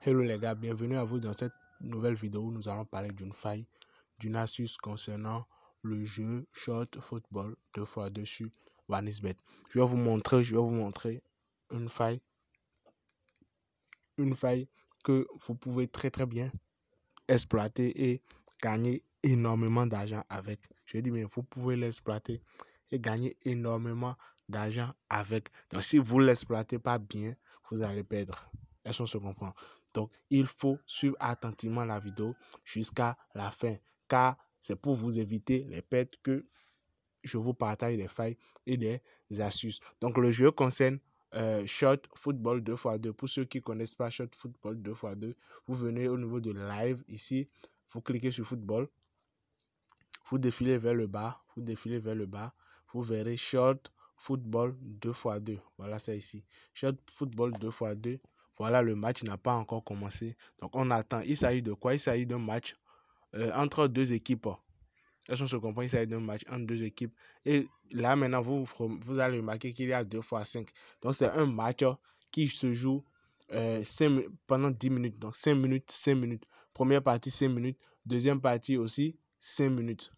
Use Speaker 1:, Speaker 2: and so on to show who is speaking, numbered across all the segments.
Speaker 1: Hello les gars, bienvenue à vous dans cette nouvelle vidéo où nous allons parler d'une faille, d'une astuce concernant le jeu Short Football deux fois dessus vanisbet. Je vais vous montrer, je vais vous montrer une faille, une faille que vous pouvez très très bien exploiter et gagner énormément d'argent avec. Je dis mais vous pouvez l'exploiter et gagner énormément d'argent avec. Donc si vous ne l'exploitez pas bien, vous allez perdre. Est-ce qu'on se comprend donc, il faut suivre attentivement la vidéo jusqu'à la fin, car c'est pour vous éviter les pertes que je vous partage des failles et des astuces. Donc, le jeu concerne euh, short Shot Football 2x2. Pour ceux qui ne connaissent pas short Football 2x2, vous venez au niveau de Live ici, vous cliquez sur Football, vous défilez vers le bas, vous défilez vers le bas, vous verrez short Football 2x2. Voilà, c'est ici. Short Football 2x2. Voilà, le match n'a pas encore commencé. Donc on attend. Il s'agit de quoi Il s'agit d'un match euh, entre deux équipes. Est-ce qu'on se comprend Il s'agit d'un match entre deux équipes. Et là, maintenant, vous, vous allez remarquer qu'il y a deux fois cinq. Donc c'est un match euh, qui se joue euh, pendant 10 minutes. Donc cinq minutes, 5 minutes. Première partie, 5 minutes. Deuxième partie aussi, 5 minutes.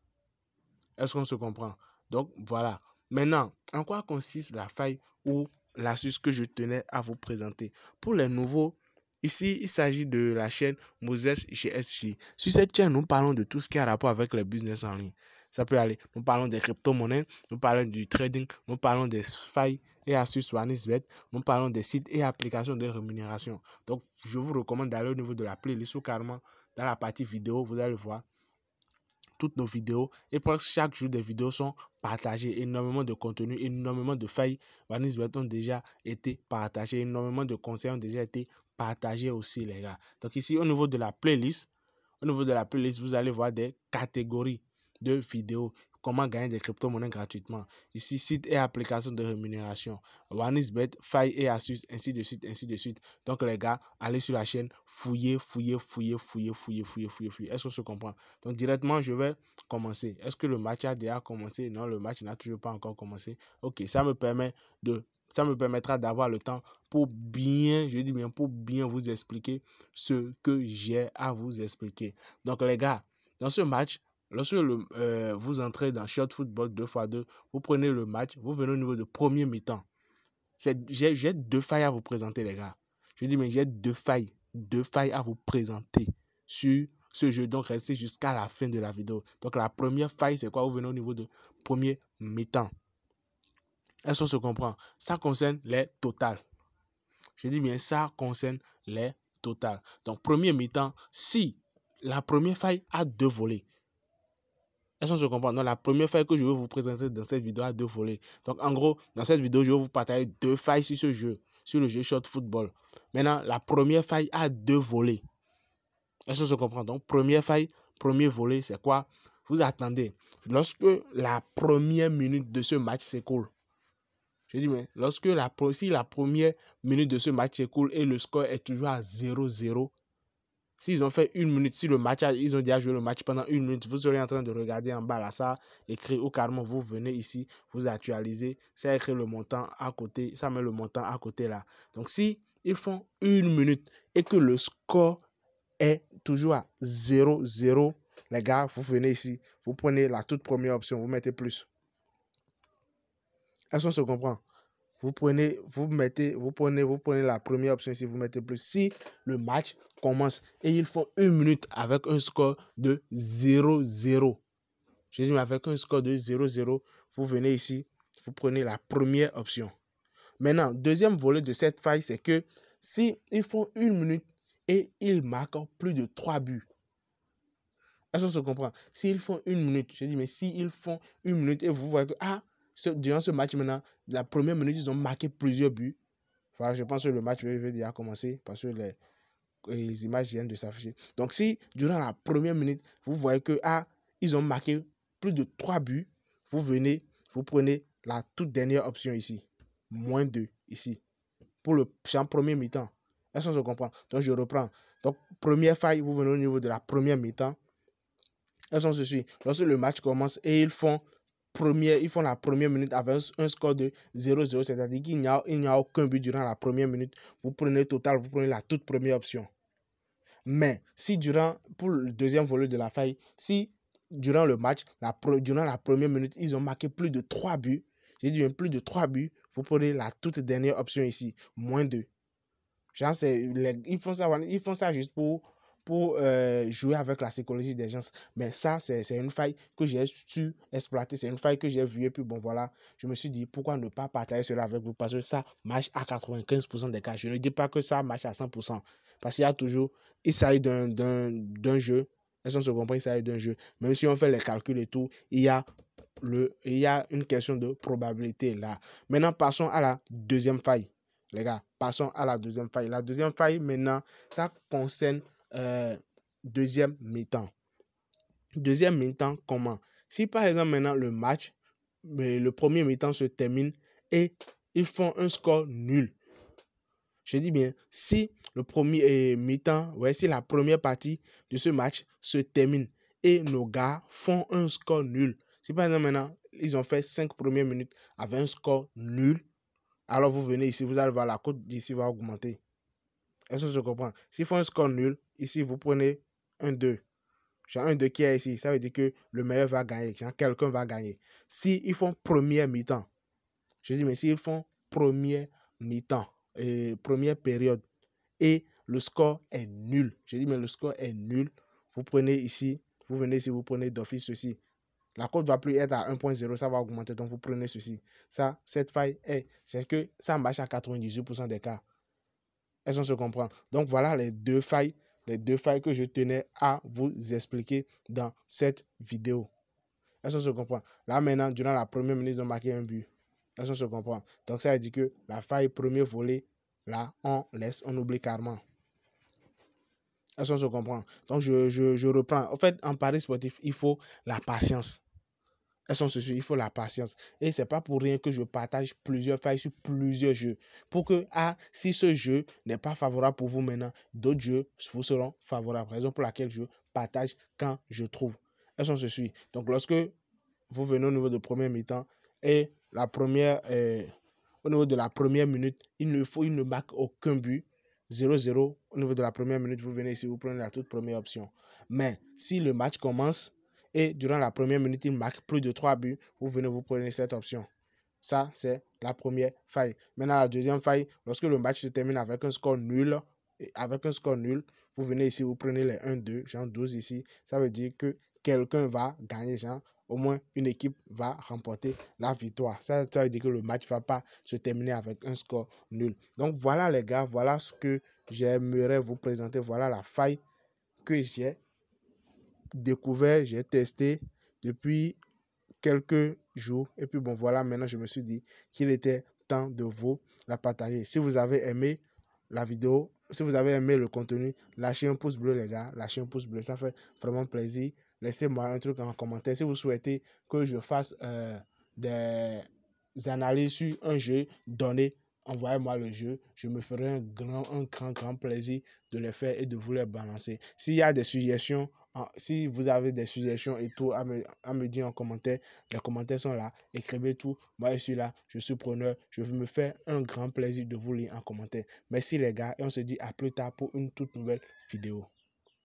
Speaker 1: Est-ce qu'on se comprend Donc voilà. Maintenant, en quoi consiste la faille ou l'astuce que je tenais à vous présenter. Pour les nouveaux, Ici, il s'agit de la chaîne Moses GSG. Sur cette chaîne, nous parlons de tout ce qui a rapport avec le business en ligne. Ça peut aller. Nous parlons des crypto-monnaies, nous parlons du trading, nous parlons des failles et astuces sur nous parlons des sites et applications de rémunération. Donc, je vous recommande d'aller au niveau de la playlist ou carrément dans la partie vidéo, vous allez voir toutes nos vidéos et presque chaque jour des vidéos sont partagées, énormément de contenu, énormément de failles. Vanis ben, ont déjà été partagé, énormément de conseils ont déjà été partagés aussi les gars. Donc ici au niveau de la playlist, au niveau de la playlist, vous allez voir des catégories de vidéos. Comment gagner des crypto-monnaies gratuitement. Ici, site et application de rémunération. One bet, faille et Asus, ainsi de suite, ainsi de suite. Donc, les gars, allez sur la chaîne, fouillez, fouillez, fouillez, fouillez, fouillez, fouillez, fouillez, fouillez. Est-ce qu'on se comprend Donc, directement, je vais commencer. Est-ce que le match a déjà commencé Non, le match n'a toujours pas encore commencé. Ok, ça me permet de ça me permettra d'avoir le temps pour bien, je dis bien, pour bien vous expliquer ce que j'ai à vous expliquer. Donc les gars, dans ce match, Lorsque euh, vous entrez dans Shot Football 2x2, vous prenez le match, vous venez au niveau de premier mi-temps. J'ai deux failles à vous présenter, les gars. Je dis, mais j'ai deux failles, deux failles à vous présenter sur ce jeu. Donc, restez jusqu'à la fin de la vidéo. Donc, la première faille, c'est quoi Vous venez au niveau de premier mi-temps. Est-ce qu'on se comprend Ça concerne les totales. Je dis bien, ça concerne les totales. Donc, premier mi-temps, si la première faille a deux volets, est-ce qu'on se comprend Non, la première faille que je vais vous présenter dans cette vidéo a deux volets. Donc, en gros, dans cette vidéo, je vais vous partager deux failles sur ce jeu, sur le jeu Shot Football. Maintenant, la première faille a deux volets. Est-ce qu'on se comprend Donc, première faille, premier volet, c'est quoi Vous attendez. Lorsque la première minute de ce match s'écoule, je dis, mais lorsque la, si la première minute de ce match s'écoule et le score est toujours à 0-0, S'ils ont fait une minute, si le match, ils ont déjà joué le match pendant une minute, vous serez en train de regarder en bas là, ça écrit au carrément vous venez ici, vous actualisez, ça écrit le montant à côté, ça met le montant à côté là. Donc si ils font une minute et que le score est toujours à 0-0, les gars, vous venez ici, vous prenez la toute première option, vous mettez plus. Est-ce qu'on se comprend vous prenez, vous mettez, vous prenez, vous prenez la première option si vous mettez plus. Si le match commence et ils font une minute avec un score de 0-0. Je dis, mais avec un score de 0-0, vous venez ici, vous prenez la première option. Maintenant, deuxième volet de cette faille, c'est que si ils font une minute et ils marquent plus de trois buts, est-ce qu'on se comprend S'ils font une minute, je dis, mais s'ils font une minute et vous voyez que, ah, durant ce match maintenant, la première minute, ils ont marqué plusieurs buts. je pense que le match va déjà commencé parce que euh, les, images viennent de s'afficher. Donc si durant la première minute, vous voyez que ah, ils ont marqué plus de trois buts, vous venez, vous prenez la toute dernière option ici. Moins deux, ici. Pour le champ premier mi-temps. Est-ce qu'on se comprend Donc je reprends. Donc première faille, vous venez au niveau de la première mi-temps. Elles sont ceci. Lorsque le match commence et ils font première, ils font la première minute avec un, score de 0-0, c'est-à-dire qu'il n'y a, aucun but durant la première minute. Vous prenez total, vous prenez la toute première option. Mais si durant, pour le deuxième volet de la faille, si durant le match, la, durant la première minute, ils ont marqué plus de 3 buts, j'ai dit plus de 3 buts, vous prenez la toute dernière option ici, moins 2. ils, font ça, ils font ça juste pour pour euh, jouer avec la psychologie des gens. Mais ça, c'est une faille que j'ai su exploiter, c'est une faille que j'ai vue. Et puis bon, voilà, je me suis dit, pourquoi ne pas partager cela avec vous Parce que ça marche à 95% des cas. Je ne dis pas que ça marche à 100%. Parce qu'il y a toujours, il s'agit d'un jeu. Est-ce qu'on se comprend Il s'agit d'un jeu. Même si on fait les calculs et tout, il y a le, il y a une question de probabilité là. Maintenant, passons à la deuxième faille. Les gars, passons à la deuxième faille. La deuxième faille, maintenant, ça concerne euh, deuxième mi-temps. Deuxième mi-temps, comment Si par exemple maintenant le match, le premier mi-temps se termine et ils font un score nul. Je dis bien, si le premier eh, mi-temps, ouais, si la première partie de ce match se termine et nos gars font un score nul. Si par exemple maintenant, ils ont fait cinq premières minutes avec un score nul, alors vous venez ici, vous allez voir la cote d'ici va augmenter. Est-ce que je comprends S'ils font un score nul, ici, vous prenez un 2. J'ai un 2 qui est ici. Ça veut dire que le meilleur va gagner. Quelqu'un va gagner. S'ils font première mi-temps, je dis, mais s'ils font première mi-temps, et première période, et le score est nul, je dis, mais le score est nul, vous prenez ici, vous venez ici, vous prenez d'office ceci. La cote va plus être à 1.0, ça va augmenter, donc vous prenez ceci. Ça, cette faille est, c'est que ça marche à 98% des cas est se comprend Donc voilà les deux failles, les deux failles que je tenais à vous expliquer dans cette vidéo. Elles se comprend Là maintenant, durant la première minute, ils ont marqué un but. Elles se comprend Donc ça a dit que la faille premier volet, là, on laisse, on oublie carrément. Elles se comprend Donc je, je, je reprends. En fait, en Paris sportif, il faut la patience. Elles sont ceci, il faut la patience. Et c'est pas pour rien que je partage plusieurs failles sur plusieurs jeux. Pour que, ah, si ce jeu n'est pas favorable pour vous maintenant, d'autres jeux vous seront favorables. Raison pour laquelle je partage quand je trouve. Elles sont ceci. Donc, lorsque vous venez au niveau de première mi-temps et la première, eh, au niveau de la première minute, il ne faut, il ne marque aucun but. 0-0 au niveau de la première minute, vous venez ici, vous prenez la toute première option. Mais si le match commence et durant la première minute, il marque plus de 3 buts, vous venez vous prenez cette option. Ça, c'est la première faille. Maintenant, la deuxième faille, lorsque le match se termine avec un score nul, avec un score nul, vous venez ici, vous prenez les 1-2, genre 12 ici, ça veut dire que quelqu'un va gagner, genre au moins une équipe va remporter la victoire. Ça, ça veut dire que le match ne va pas se terminer avec un score nul. Donc voilà les gars, voilà ce que j'aimerais vous présenter, voilà la faille que j'ai découvert, j'ai testé depuis quelques jours. Et puis bon, voilà, maintenant je me suis dit qu'il était temps de vous la partager. Si vous avez aimé la vidéo, si vous avez aimé le contenu, lâchez un pouce bleu, les gars. Lâchez un pouce bleu, ça fait vraiment plaisir. Laissez-moi un truc en commentaire. Si vous souhaitez que je fasse euh, des analyses sur un jeu donné, envoyez-moi le jeu, je me ferai un grand, un grand, grand plaisir de les faire et de vous les balancer. S'il y a des suggestions, si vous avez des suggestions et tout à me, à me dire en commentaire, les commentaires sont là, écrivez tout, moi je suis là, je suis preneur, je vais me faire un grand plaisir de vous lire en commentaire. Merci les gars et on se dit à plus tard pour une toute nouvelle vidéo.